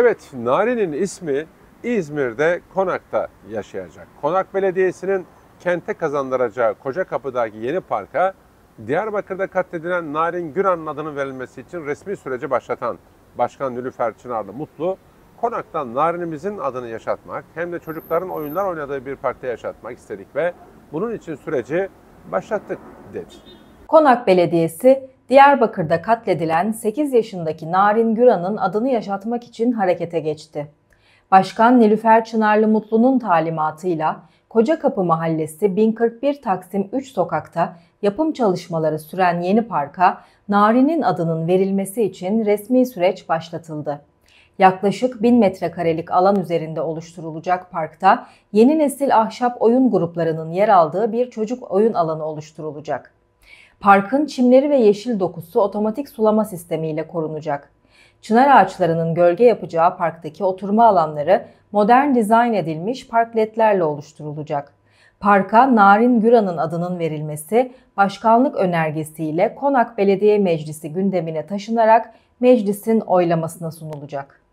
Evet, Nari'nin ismi İzmir'de Konak'ta yaşayacak. Konak Belediyesi'nin kente kazandıracağı Koca Kapı'daki yeni parka Diyarbakır'da katledilen Narin Güran'ın adının verilmesi için resmi süreci başlatan Başkan Nülüfer Çınarlı Mutlu, Konak'tan Narin'imizin adını yaşatmak hem de çocukların oyunlar oynadığı bir parkta yaşatmak istedik ve bunun için süreci başlattık dedi. Konak Belediyesi Diyarbakır'da katledilen 8 yaşındaki Narin Güran'ın adını yaşatmak için harekete geçti. Başkan Nilüfer Çınarlı Mutlu'nun talimatıyla Kocakapı Mahallesi 1041 Taksim 3 sokakta yapım çalışmaları süren yeni parka Narin'in adının verilmesi için resmi süreç başlatıldı. Yaklaşık 1000 metrekarelik alan üzerinde oluşturulacak parkta yeni nesil ahşap oyun gruplarının yer aldığı bir çocuk oyun alanı oluşturulacak. Parkın çimleri ve yeşil dokusu otomatik sulama sistemiyle korunacak. Çınar ağaçlarının gölge yapacağı parktaki oturma alanları modern dizayn edilmiş parkletlerle oluşturulacak. Parka Narin Güran'ın adının verilmesi başkanlık önergesiyle Konak Belediye Meclisi gündemine taşınarak meclisin oylamasına sunulacak.